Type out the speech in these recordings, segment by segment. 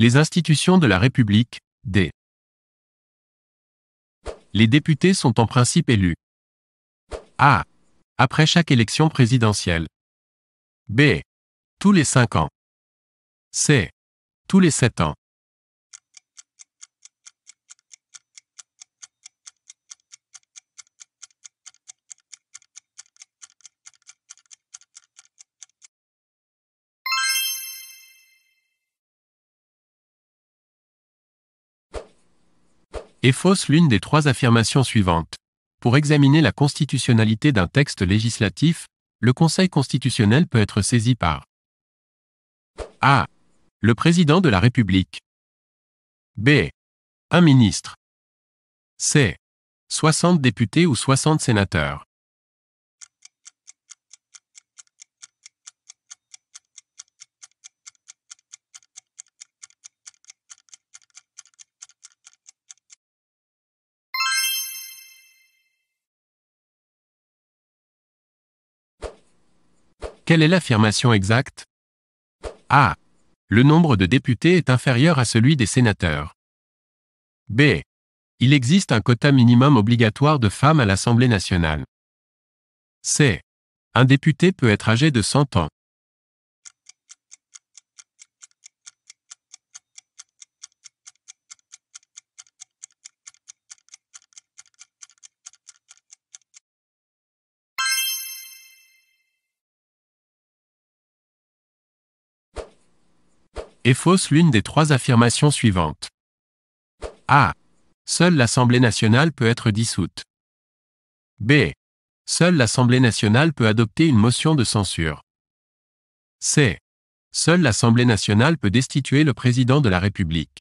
Les institutions de la République, D. Les députés sont en principe élus. A. Après chaque élection présidentielle. B. Tous les cinq ans. C. Tous les sept ans. est fausse l'une des trois affirmations suivantes. Pour examiner la constitutionnalité d'un texte législatif, le Conseil constitutionnel peut être saisi par A. Le président de la République. B. Un ministre. C. 60 députés ou 60 sénateurs. Quelle est l'affirmation exacte A. Le nombre de députés est inférieur à celui des sénateurs. B. Il existe un quota minimum obligatoire de femmes à l'Assemblée nationale. C. Un député peut être âgé de 100 ans. est fausse l'une des trois affirmations suivantes. A. Seule l'Assemblée nationale peut être dissoute. B. Seule l'Assemblée nationale peut adopter une motion de censure. C. Seule l'Assemblée nationale peut destituer le président de la République.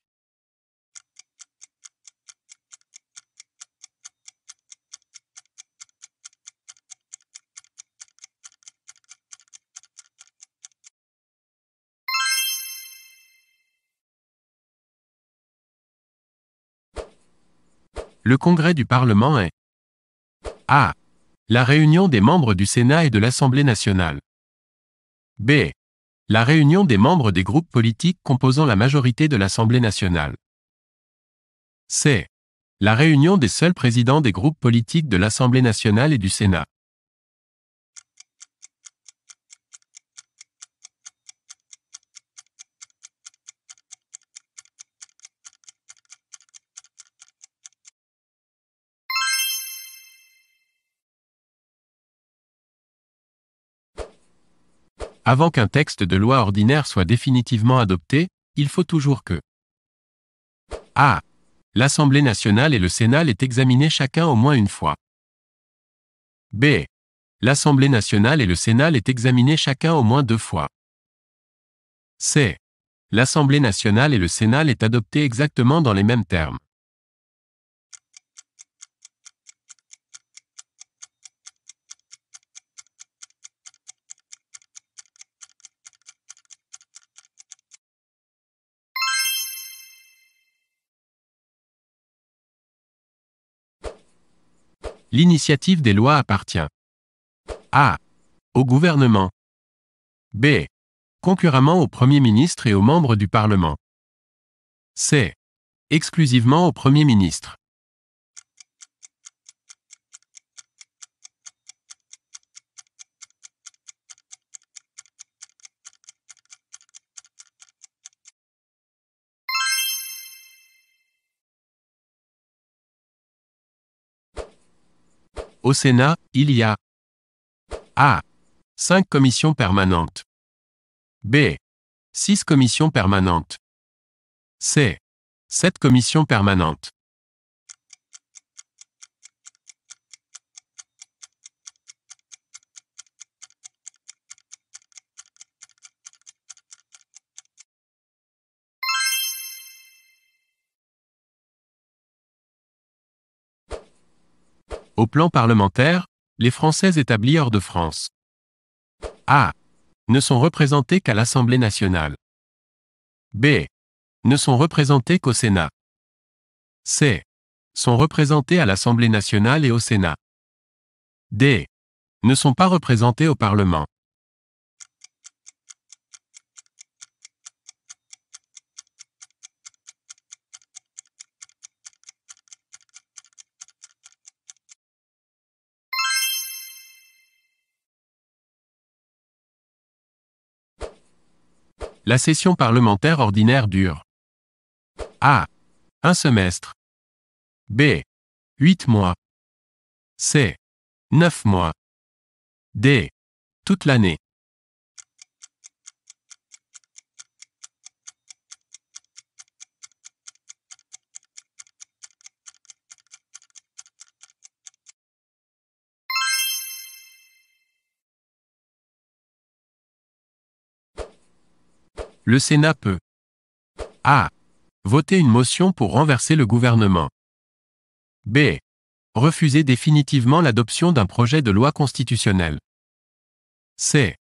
Le Congrès du Parlement est A. La réunion des membres du Sénat et de l'Assemblée nationale. B. La réunion des membres des groupes politiques composant la majorité de l'Assemblée nationale. C. La réunion des seuls présidents des groupes politiques de l'Assemblée nationale et du Sénat. Avant qu'un texte de loi ordinaire soit définitivement adopté, il faut toujours que a. L'Assemblée nationale et le Sénat est examiné chacun au moins une fois. b. L'Assemblée nationale et le Sénat est examiné chacun au moins deux fois. c. L'Assemblée nationale et le Sénat est adopté exactement dans les mêmes termes. L'initiative des lois appartient a. au gouvernement b. concurremment au Premier ministre et aux membres du Parlement c. exclusivement au Premier ministre Au Sénat, il y a A. 5 commissions permanentes. B. 6 commissions permanentes. C. 7 commissions permanentes. Au plan parlementaire, les Français établis hors de France A. Ne sont représentés qu'à l'Assemblée nationale. B. Ne sont représentés qu'au Sénat. C. Sont représentés à l'Assemblée nationale et au Sénat. D. Ne sont pas représentés au Parlement. La session parlementaire ordinaire dure A. Un semestre. B. Huit mois. C. Neuf mois. D. Toute l'année. Le Sénat peut A. Voter une motion pour renverser le gouvernement. B. Refuser définitivement l'adoption d'un projet de loi constitutionnelle. C.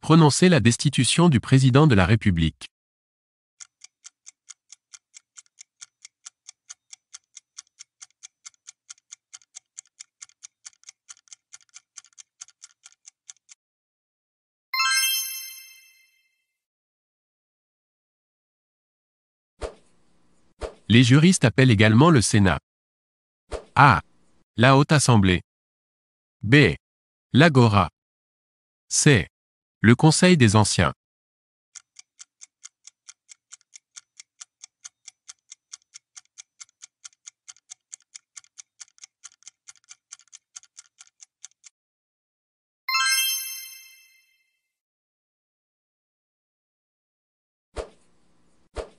Prononcer la destitution du président de la République. Les juristes appellent également le Sénat. A. La Haute Assemblée. B. L'Agora. C. Le Conseil des Anciens.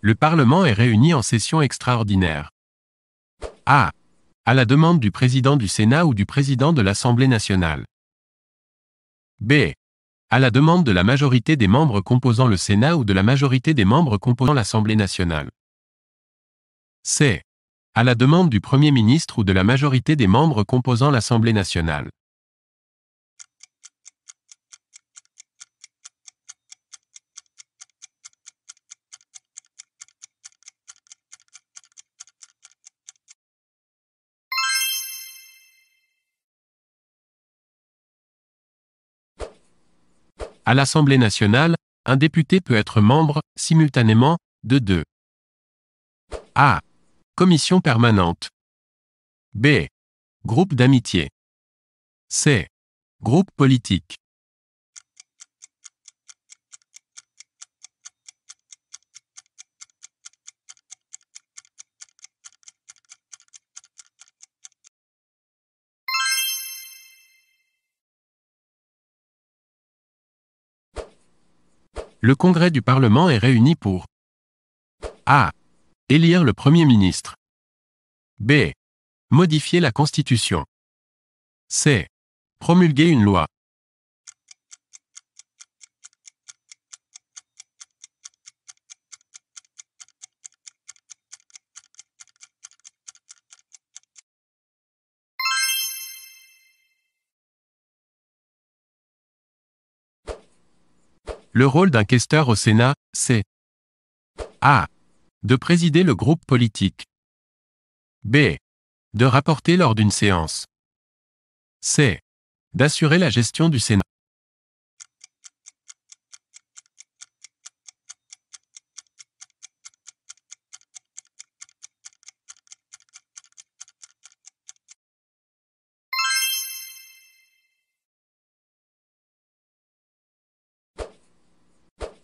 Le Parlement est réuni en session extraordinaire. A. Ah! À la demande du président du Sénat ou du président de l'Assemblée nationale. B. À la demande de la majorité des membres composant le Sénat ou de la majorité des membres composant l'Assemblée nationale. C. À la demande du Premier ministre ou de la majorité des membres composant l'Assemblée nationale. À l'Assemblée nationale, un député peut être membre, simultanément, de deux. A. Commission permanente. B. Groupe d'amitié. C. Groupe politique. le Congrès du Parlement est réuni pour A. Élire le Premier ministre. B. Modifier la Constitution. C. Promulguer une loi. Le rôle d'un questeur au Sénat, c'est A. De présider le groupe politique. B. De rapporter lors d'une séance. C. D'assurer la gestion du Sénat.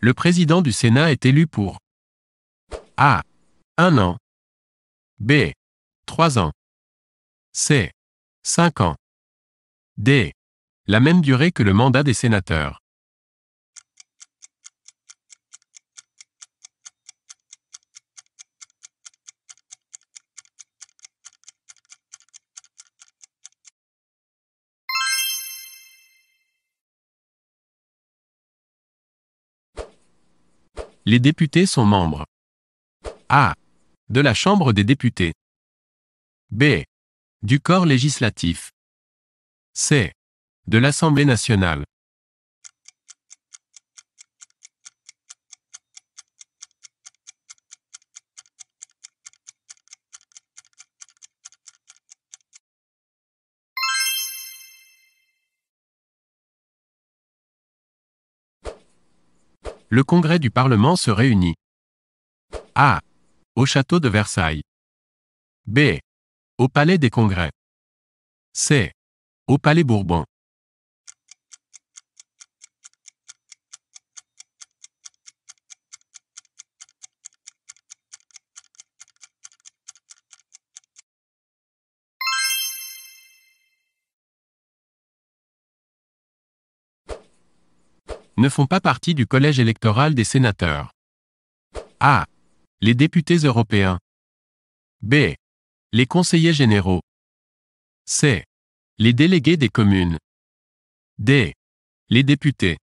le président du Sénat est élu pour A. Un an. B. 3 ans. C. 5 ans. D. La même durée que le mandat des sénateurs. Les députés sont membres A. De la Chambre des députés. B. Du corps législatif. C. De l'Assemblée nationale. le Congrès du Parlement se réunit. A. Au château de Versailles. B. Au Palais des Congrès. C. Au Palais Bourbon. ne font pas partie du collège électoral des sénateurs. A. Les députés européens. B. Les conseillers généraux. C. Les délégués des communes. D. Les députés.